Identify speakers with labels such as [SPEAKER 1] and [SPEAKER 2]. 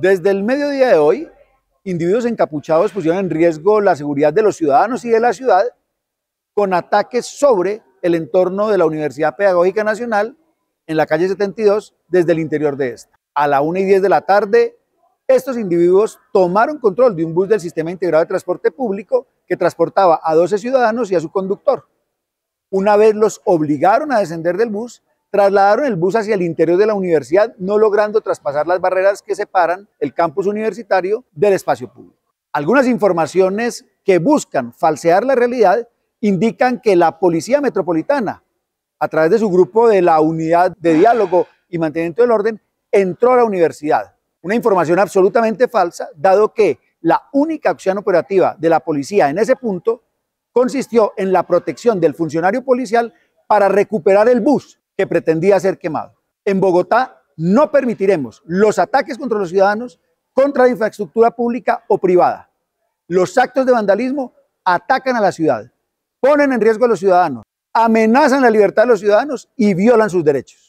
[SPEAKER 1] Desde el mediodía de hoy, individuos encapuchados pusieron en riesgo la seguridad de los ciudadanos y de la ciudad con ataques sobre el entorno de la Universidad Pedagógica Nacional en la calle 72 desde el interior de esta. A la 1 y 10 de la tarde, estos individuos tomaron control de un bus del Sistema Integrado de Transporte Público que transportaba a 12 ciudadanos y a su conductor. Una vez los obligaron a descender del bus, Trasladaron el bus hacia el interior de la universidad, no logrando traspasar las barreras que separan el campus universitario del espacio público. Algunas informaciones que buscan falsear la realidad indican que la Policía Metropolitana, a través de su grupo de la Unidad de Diálogo y Mantenimiento del Orden, entró a la universidad. Una información absolutamente falsa, dado que la única acción operativa de la policía en ese punto consistió en la protección del funcionario policial para recuperar el bus que pretendía ser quemado. En Bogotá no permitiremos los ataques contra los ciudadanos, contra la infraestructura pública o privada. Los actos de vandalismo atacan a la ciudad, ponen en riesgo a los ciudadanos, amenazan la libertad de los ciudadanos y violan sus derechos.